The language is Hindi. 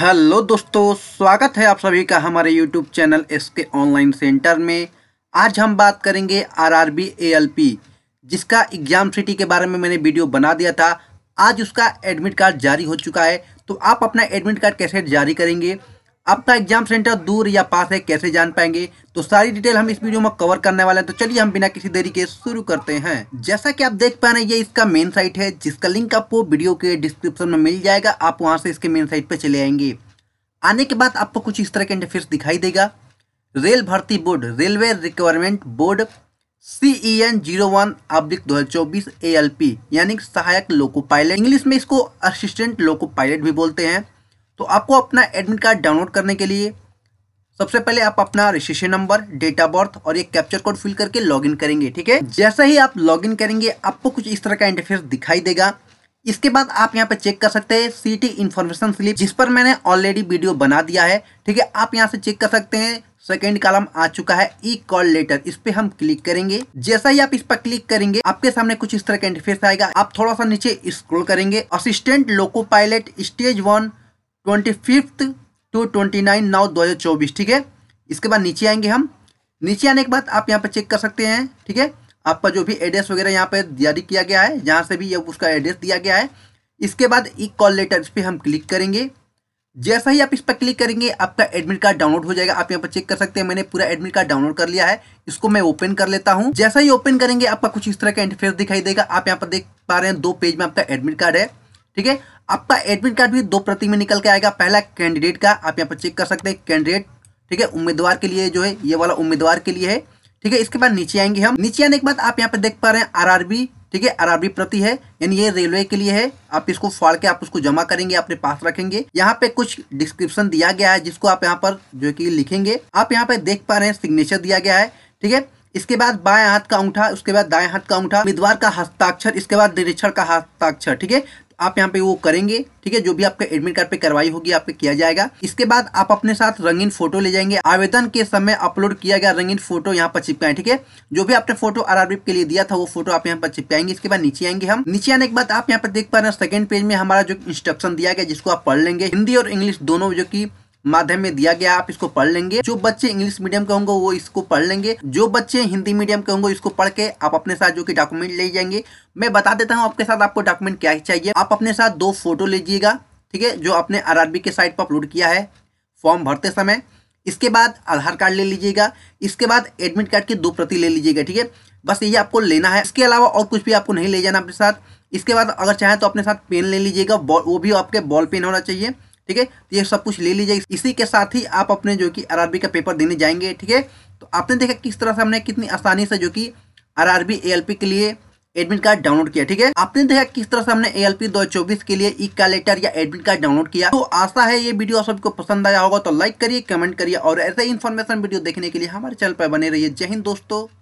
हेलो दोस्तों स्वागत है आप सभी का हमारे यूट्यूब चैनल के ऑनलाइन सेंटर में आज हम बात करेंगे आरआरबी एएलपी जिसका एग्ज़ाम सिटी के बारे में मैंने वीडियो बना दिया था आज उसका एडमिट कार्ड जारी हो चुका है तो आप अपना एडमिट कार्ड कैसे जारी करेंगे आपका एग्जाम सेंटर दूर या पास है कैसे जान पाएंगे तो सारी डिटेल हम इस वीडियो में कवर करने वाले हैं तो चलिए हम बिना किसी देरी के शुरू करते हैं जैसा कि आप देख पा रहे हैं ये इसका मेन साइट है जिसका लिंक आपको वीडियो के डिस्क्रिप्शन में मिल जाएगा आप वहां से इसके मेन साइट पर चले आएंगे आने के बाद आपको कुछ इस तरह के इंटरफेस दिखाई देगा रेल भर्ती board railway requirement board CE N zero one अब्लिक दो हज़ार चौबीस ए एल पी यानी सहायक लोको पायलट इंग्लिश में इसको असिस्टेंट लोको पायलट भी बोलते हैं तो आपको अपना एडमिट कार्ड डाउनलोड करने के लिए सबसे पहले आप अपना registration number date of birth और एक कैप्चर कोड फिल करके लॉगिन करेंगे ठीक है जैसा ही आप लॉगिन करेंगे आपको कुछ इस तरह का इंटरफेस दिखाई देगा इसके बाद आप यहाँ पे चेक कर सकते हैं सीटी इन्फॉर्मेशन स्लिप जिस पर मैंने ऑलरेडी वीडियो बना दिया है ठीक है आप यहाँ से चेक कर सकते हैं सेकेंड कॉलम आ चुका है ई कॉल लेटर इस पे हम क्लिक करेंगे जैसा ही आप इस पर क्लिक करेंगे आपके सामने कुछ इस तरह का इंटरफेस आएगा आप थोड़ा सा नीचे स्क्रोल करेंगे assistant loco pilot stage one twenty fifth to twenty nine नौ दो हज़ार चौबीस ठीक है इसके बाद नीचे आएंगे हम नीचे आने के बाद आप यहाँ पर चेक कर सकते हैं ठीक है आपका जो भी एड्रेस वगैरह यहाँ पर जारी किया गया है जहाँ से भी ये उसका एड्रेस दिया गया है इसके बाद ई कॉल लेटर इस पर हम क्लिक करेंगे जैसा ही आप इस पर क्लिक करेंगे आपका एडमिट कार्ड डाउनलोड हो जाएगा आप यहाँ पर चेक कर सकते हैं मैंने पूरा एडमिट कार्ड डाउनलोड कर लिया है इसको मैं ओपन कर लेता हूँ जैसा ही ओपन करेंगे आपका कुछ इस तरह का इंटरफेस दिखाई देगा आप यहाँ पर देख पा रहे हैं दो पेज में आपका एडमिट कार्ड है ठीक है आपका एडमिट कार्ड भी दो प्रति में निकल के आएगा पहला कैंडिडेट का आप यहाँ पर चेक कर सकते हैं कैंडिडेट ठीक है उम्मीदवार के लिए जो है ये वाला उम्मीदवार के लिए है ठीक है इसके बाद नीचे आएंगे हम नीचे आने के बाद आप यहाँ पर देख पा रहे हैं आरआरबी ठीक है आरआरबी प्रति है यानी ये रेलवे के लिए है आप इसको फाड़ के आप उसको जमा करेंगे अपने पास रखेंगे यहाँ पे कुछ डिस्क्रिप्शन दिया गया है जिसको आप यहाँ पर जो कि लिखेंगे आप यहाँ पे देख पा रहे हैं सिग्नेचर दिया गया है ठीक है इसके बाद बाएं हाथ का अंगूठा उसके बाद दाएं हाथ का अंगूठा उम्मीदवार का हस्ताक्षर इसके बाद निरीक्षण का हस्ताक्षर ठीक है आप यहाँ पे वो करेंगे ठीक है जो भी आपके एडमिट कार्ड पे कार्रवाई होगी पे किया जाएगा इसके बाद आप अपने साथ रंगीन फोटो ले जाएंगे आवेदन के समय अपलोड किया गया रंगीन फोटो यहाँ पर चिपकाएं ठीक है जो भी आपने फोटो आर के लिए दिया था वो फोटो आप यहाँ पर चिपकाएंगे इसके बाद नीचे आएंगे हम नीचे आने के बाद आप यहाँ पर देख पा रहे हैं सेकंड पेज में हमारा जो इंस्ट्रक्शन दिया गया जिसको आप पढ़ लेंगे हिंदी और इंग्लिश दोनों जो की माध्यम में दिया गया आप इसको पढ़ लेंगे जो बच्चे इंग्लिश मीडियम के होंगे वो इसको पढ़ लेंगे जो बच्चे हिंदी मीडियम के होंगे इसको पढ़ के आप अपने साथ जो कि डॉक्यूमेंट ले जाएंगे मैं बता देता हूँ आपके साथ आपको डॉक्यूमेंट क्या चाहिए आप अपने साथ दो फोटो लीजिएगा ठीक है जो आपने आर के साइट पर अपलोड किया है फॉर्म भरते समय इसके बाद आधार कार्ड ले लीजिएगा इसके बाद एडमिट कार्ड की दो प्रति ले लीजिएगा ठीक है बस ये आपको लेना है इसके अलावा और कुछ भी आपको नहीं ले जाना अपने साथ इसके बाद अगर चाहें तो अपने साथ पेन ले लीजिएगा वो भी आपके बॉल पेन होना चाहिए ठीक है तो ये सब कुछ ले लीजिए इसी के साथ ही आप अपने जो कि आर का पेपर देने जाएंगे ठीक है तो आपने देखा किस तरह से हमने कितनी आसानी से जो कि आर आर के लिए एडमिट कार्ड डाउनलोड किया ठीक है आपने देखा किस तरह से हमने ए एल पी दो चौबीस के लिए ई का लेटर या एडमिट कार्ड डाउनलोड किया तो आशा है ये वीडियो सबको पसंद आया होगा तो लाइक करिए कमेंट करिए और ऐसे इन्फॉर्मेशन वीडियो देखने के लिए हमारे चैनल पर बने रहिए जय हिंद दोस्तों